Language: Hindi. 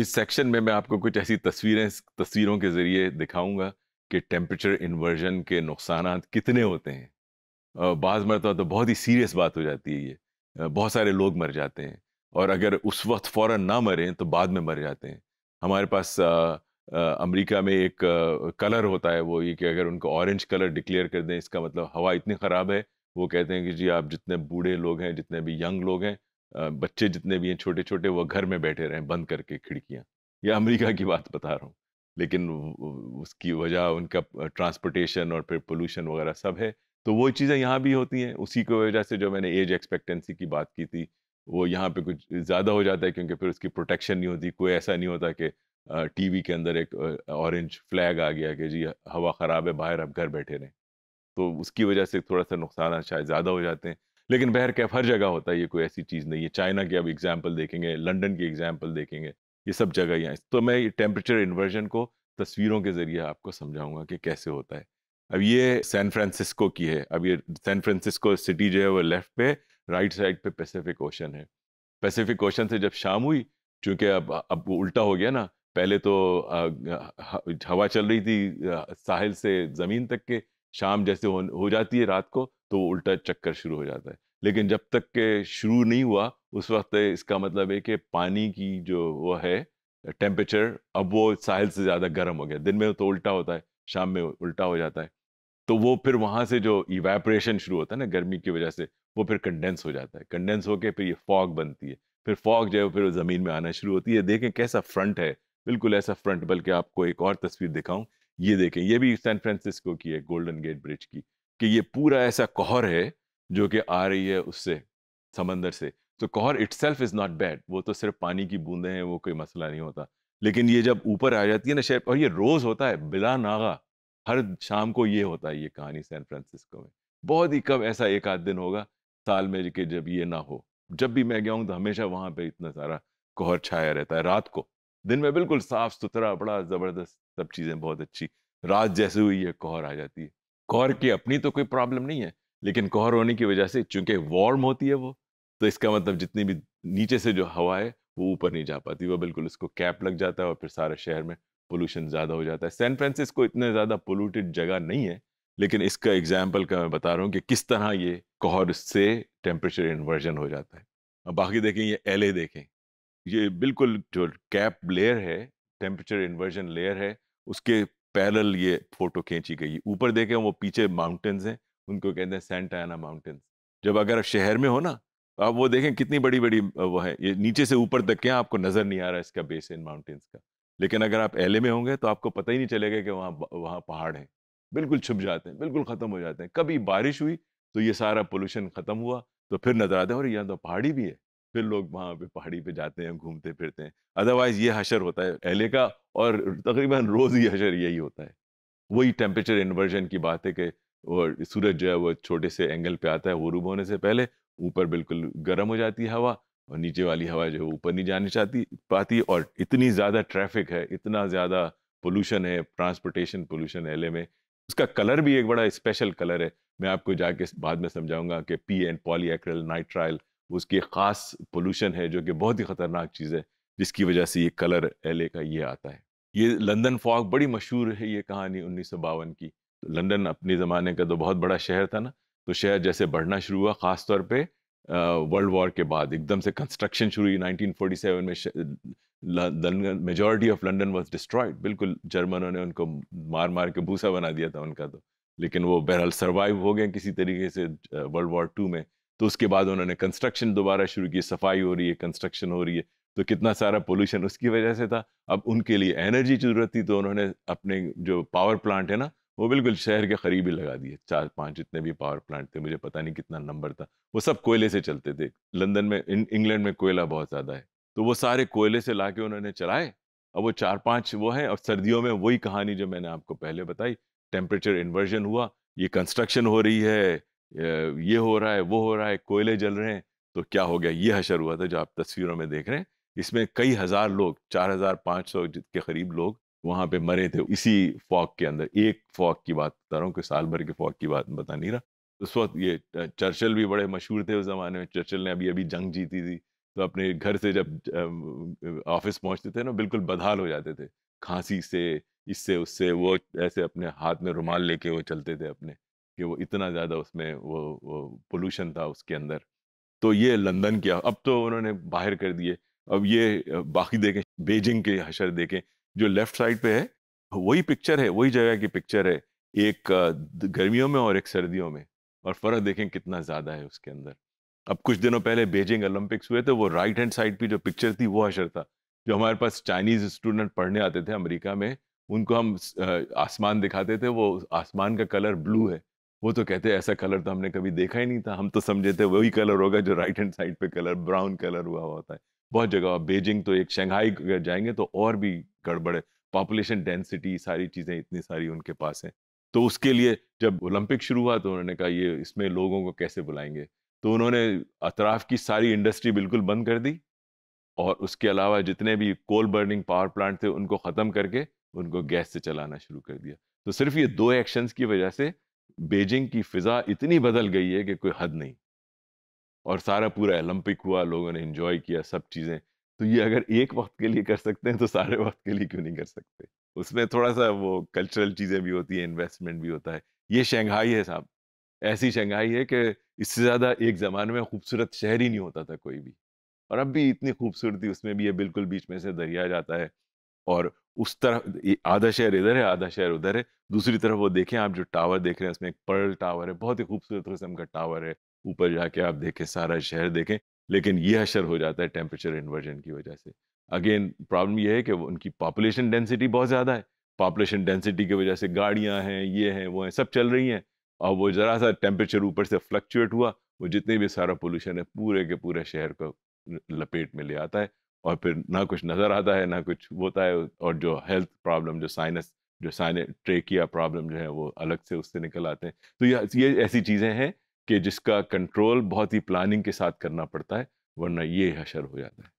इस सेक्शन में मैं आपको कुछ ऐसी तस्वीरें तस्वीरों के ज़रिए दिखाऊंगा कि टेम्परेचर इन्वर्जन के नुकसान कितने होते हैं बाज़ मरतबा तो बहुत ही सीरियस बात हो जाती है ये बहुत सारे लोग मर जाते हैं और अगर उस वक्त फ़ौर ना मरें तो बाद में मर जाते हैं हमारे पास अमेरिका में एक कलर होता है वो ये कि अगर उनको ऑरेंज कलर डिक्लेयर कर दें इसका मतलब हवा इतनी ख़राब है वो कहते हैं कि जी आप जितने बूढ़े लोग हैं जितने भी यंग लोग हैं बच्चे जितने भी हैं छोटे छोटे वो घर में बैठे रहें बंद करके खिड़कियाँ या अमेरिका की बात बता रहा हूँ लेकिन उसकी वजह उनका ट्रांसपोर्टेशन और फिर पोल्यूशन वगैरह सब है तो वो चीज़ें यहाँ भी होती हैं उसी की वजह से जो मैंने एज एक्सपेक्टेंसी की बात की थी वो यहाँ पे कुछ ज़्यादा हो जाता है क्योंकि फिर उसकी प्रोटेक्शन नहीं होती कोई ऐसा नहीं होता कि टीवी के अंदर एक ऑरेंज फ्लैग आ गया कि जी हवा ख़राब है बाहर आप घर बैठे रहें तो उसकी वजह से थोड़ा सा नुकसान शायद ज़्यादा हो जाते हैं लेकिन बहर कैफ हर जगह होता है ये कोई ऐसी चीज़ नहीं है चाइना की अब एग्जाम्पल देखेंगे लंडन की एग्जाम्पल देखेंगे ये सब जगह यहाँ तो मैं ये टेम्परेचर इन्वर्जन को तस्वीरों के ज़रिए आपको समझाऊंगा कि कैसे होता है अब ये सैन फ्रांसिस्को की है अब ये सैन फ्रांसिस्को सिटी जो है वो लेफ्ट पे राइट साइड पे पैसिफिक ओशन है पैसिफिक ओशन से जब शाम हुई चूँकि अब अब वो उल्टा हो गया ना पहले तो हवा चल रही थी साहिल से ज़मीन तक के शाम जैसे हो, हो जाती है रात को तो उल्टा चक्कर शुरू हो जाता है लेकिन जब तक के शुरू नहीं हुआ उस वक्त इसका मतलब है कि पानी की जो वो है टेम्परेचर अब वो साहिल से ज़्यादा गर्म हो गया दिन में तो उल्टा होता है शाम में उल्टा हो जाता है तो वो फिर वहाँ से जो इवेपरेशन शुरू होता है ना गर्मी की वजह से वो फिर कंडेंस हो जाता है कंडेंस होकर फिर ये फॉग बनती है फिर फॉग जो है फिर ज़मीन में आना शुरू होती है देखें कैसा फ्रंट है बिल्कुल ऐसा फ्रंट बल्कि आपको एक और तस्वीर दिखाऊं ये देखें ये भी सैन फ्रांसिस्को की है गोल्डन गेट ब्रिज की कि ये पूरा ऐसा कोहर है जो कि आ रही है उससे समंदर से तो कोहर itself is not bad वो तो सिर्फ पानी की बूंदें हैं वो कोई मसला नहीं होता लेकिन ये जब ऊपर आ जाती है ना शेर और ये रोज़ होता है बिला नागा हर शाम को ये होता है ये कहानी सैन फ्रांसिस्को में बहुत ही कम ऐसा एक आध दिन होगा साल में कि जब ये ना हो जब भी मैं गया हूँ तो हमेशा वहाँ पे इतना सारा कोहर छाया रहता है रात को दिन में बिल्कुल साफ सुथरा बड़ा ज़बरदस्त सब चीज़ें बहुत अच्छी रात जैसे हुई है कोहर आ जाती है कौर की अपनी तो कोई प्रॉब्लम नहीं है लेकिन कौर होने की वजह से चूंकि वार्म होती है वो तो इसका मतलब जितनी भी नीचे से जो हवा है वो ऊपर नहीं जा पाती वो बिल्कुल उसको कैप लग जाता है और फिर सारे शहर में पोल्यूशन ज़्यादा हो जाता है सैन फ्रांसिस्को इतने ज़्यादा पोल्यूटेड जगह नहीं है लेकिन इसका एग्जाम्पल का मैं बता रहा हूँ कि किस तरह ये कोहर से टेम्परेचर इन्वर्जन हो जाता है अब बाकी देखें ये एल देखें ये बिल्कुल जो कैप लेयर है टेम्परेचर इन्वर्जन लेयर है उसके पैरल ये फोटो खींची गई ऊपर देखें वो पीछे माउंटेन्स हैं उनको कहते हैं सेंटाना माउंटेन्स जब अगर आप शहर में हो ना तो आप वो देखें कितनी बड़ी बड़ी वो है ये नीचे से ऊपर तक क्या आपको नज़र नहीं आ रहा इसका बेस इन माउंटेन्स का लेकिन अगर आप एले में होंगे तो आपको पता ही नहीं चलेगा कि वहाँ वहाँ पहाड़ हैं बिल्कुल छुप जाते हैं बिल्कुल ख़त्म हो जाते हैं कभी बारिश हुई तो ये सारा पोल्यूशन ख़त्म हुआ तो फिर नजर आता है और यहाँ तो पहाड़ी भी है फिर लोग वहाँ पे पहाड़ी पे जाते हैं घूमते फिरते हैं अदरवाइज ये हशर होता है पहले का और तकरीबन रोज़ ही हशर यही होता है वही टेम्परेचर इन्वर्जन की बात है कि और सूरज जो है वो छोटे से एंगल पे आता है गरूब होने से पहले ऊपर बिल्कुल गर्म हो जाती है हवा और नीचे वाली हवा जो है ऊपर नहीं जानी चाहती पाती और इतनी ज़्यादा ट्रैफिक है इतना ज़्यादा पोल्यूशन है ट्रांसपोर्टेशन पोल्यूशन एल में उसका कलर भी एक बड़ा स्पेशल कलर है मैं आपको जाके बाद में समझाऊंगा कि पी एंड पॉलीएक्रल नाइट्राइल उसकी एक ख़ास पोल्यूशन है जो कि बहुत ही ख़तरनाक चीज़ है जिसकी वजह से ये कलर एल का ये आता है ये लंदन फॉग बड़ी मशहूर है ये कहानी उन्नीस की तो लंदन अपने ज़माने का तो बहुत बड़ा शहर था ना तो शहर जैसे बढ़ना शुरू हुआ ख़ास तौर पे वर्ल्ड वॉर के बाद एकदम से कंस्ट्रक्शन शुरू हुई 1947 में London majority of London was destroyed बिल्कुल जर्मनों ने उनको मार मार के भूसा बना दिया था उनका तो लेकिन वो बहरहाल सर्वाइव हो गए किसी तरीके से वर्ल्ड वॉर टू में तो उसके बाद उन्होंने कंस्ट्रक्शन दोबारा शुरू की सफाई हो रही है कंस्ट्रक्शन हो रही है तो कितना सारा पोल्यूशन उसकी वजह से था अब उनके लिए एनर्जी की जरूरत थी तो उन्होंने अपने जो पावर प्लांट है ना वो बिल्कुल शहर के करीब ही लगा दिए चार पांच जितने भी पावर प्लांट थे मुझे पता नहीं कितना नंबर था वो सब कोयले से चलते थे लंदन में इंग्लैंड में कोयला बहुत ज़्यादा है तो वो सारे कोयले से ला के उन्होंने चलाए अब वो चार पाँच वो हैं और सर्दियों में वही कहानी जो मैंने आपको पहले बताई टेम्परेचर इन्वर्जन हुआ ये कंस्ट्रक्शन हो रही है ये हो रहा है वो हो रहा है कोयले जल रहे हैं तो क्या हो गया ये हशर हुआ था जो आप तस्वीरों में देख रहे हैं इसमें कई हज़ार लोग चार हज़ार पाँच सौ के करीब लोग वहाँ पे मरे थे इसी फॉक के अंदर एक फॉक की बात बता रहा हूँ कि साल भर के फॉक की बात बता नहीं रहा उस वक्त ये चर्चल भी बड़े मशहूर थे उस ज़माने में चर्चल ने अभी अभी जंग जीती थी तो अपने घर से जब ऑफिस पहुँचते थे ना बिल्कुल बदहाल हो जाते थे खांसी से इससे उससे वो ऐसे अपने हाथ में रुमाल लेके वो चलते थे अपने कि वो इतना ज़्यादा उसमें वो वो पोल्यूशन था उसके अंदर तो ये लंदन किया अब तो उन्होंने बाहर कर दिए अब ये बाकी देखें बेजिंग के हशर देखें जो लेफ्ट साइड पे है वही पिक्चर है वही जगह की पिक्चर है एक गर्मियों में और एक सर्दियों में और फ़र्क देखें कितना ज़्यादा है उसके अंदर अब कुछ दिनों पहले बेजिंग ओलंपिक्स हुए थे वो राइट हैंड साइड पर जो पिक्चर थी वो हशर था जो हमारे पास चाइनीज़ स्टूडेंट पढ़ने आते थे अमेरिका में उनको हम आसमान दिखाते थे वो आसमान का कलर ब्लू है वो तो कहते ऐसा कलर तो हमने कभी देखा ही नहीं था हम तो समझे थे वही कलर होगा जो राइट हैंड साइड पे कलर ब्राउन कलर हुआ होता है बहुत जगह बेजिंग तो एक शंघाई जाएंगे तो और भी गड़बड़ है पॉपुलेशन डेंसिटी सारी चीज़ें इतनी सारी उनके पास हैं तो उसके लिए जब ओलंपिक शुरू हुआ तो उन्होंने कहा ये इसमें लोगों को कैसे बुलाएंगे तो उन्होंने अतराफ की सारी इंडस्ट्री बिल्कुल बंद कर दी और उसके अलावा जितने भी कोल बर्निंग पावर प्लांट थे उनको ख़त्म करके उनको गैस से चलाना शुरू कर दिया तो सिर्फ ये दो एक्शंस की वजह से बीजिंग की फ़िज़ा इतनी बदल गई है कि कोई हद नहीं और सारा पूरा ओलंपिक हुआ लोगों ने इंजॉय किया सब चीज़ें तो ये अगर एक वक्त के लिए कर सकते हैं तो सारे वक्त के लिए क्यों नहीं कर सकते उसमें थोड़ा सा वो कल्चरल चीज़ें भी होती हैं इन्वेस्टमेंट भी होता है ये शंघाई है साहब ऐसी शंघाई है कि इससे ज़्यादा एक ज़माने में खूबसूरत शहर ही नहीं होता था कोई भी और अब भी इतनी खूबसूरती उसमें भी है बिल्कुल बीच में से दरिया जाता है और उस तरफ आधा शहर इधर है आधा शहर उधर है दूसरी तरफ वो देखें आप जो टावर देख रहे हैं उसमें एक पर्ल टावर है बहुत ही खूबसूरत किस्म का टावर है ऊपर जाके आप देखें सारा शहर देखें लेकिन यह असर हो जाता है टेम्परेचर इन्वर्जन की वजह से अगेन प्रॉब्लम यह है कि उनकी पॉपुलेशन डेंसिटी बहुत ज़्यादा है पॉपुलेशन डेंसिटी की वजह से गाड़ियाँ हैं ये हैं वो हैं सब चल रही हैं और वो ज़रा सा टेम्परेचर ऊपर से फ्लक्चुएट हुआ वो जितने भी सारा पोल्यूशन है पूरे के पूरे शहर को लपेट में ले आता है और फिर ना कुछ नज़र आता है ना कुछ होता है और जो हेल्थ प्रॉब्लम जो साइनस जो साइन ट्रेकिया प्रॉब्लम जो है वो अलग से उससे निकल आते हैं तो ये ये ऐसी चीज़ें हैं कि जिसका कंट्रोल बहुत ही प्लानिंग के साथ करना पड़ता है वरना ये हशर हो जाता है